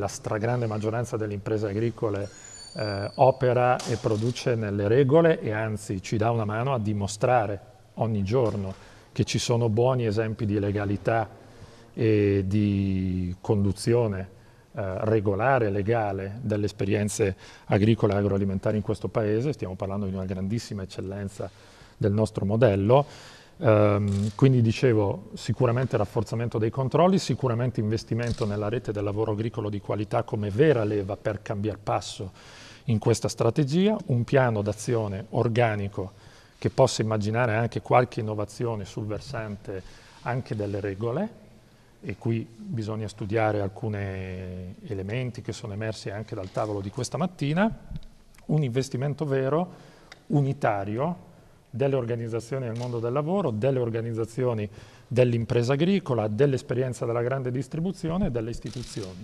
la stragrande maggioranza delle imprese agricole eh, opera e produce nelle regole e anzi ci dà una mano a dimostrare ogni giorno che ci sono buoni esempi di legalità e di conduzione eh, regolare, legale delle esperienze agricole e agroalimentari in questo paese, stiamo parlando di una grandissima eccellenza del nostro modello Um, quindi dicevo sicuramente rafforzamento dei controlli, sicuramente investimento nella rete del lavoro agricolo di qualità come vera leva per cambiare passo in questa strategia, un piano d'azione organico che possa immaginare anche qualche innovazione sul versante anche delle regole e qui bisogna studiare alcuni elementi che sono emersi anche dal tavolo di questa mattina, un investimento vero, unitario, delle organizzazioni del mondo del lavoro, delle organizzazioni dell'impresa agricola, dell'esperienza della grande distribuzione e delle istituzioni.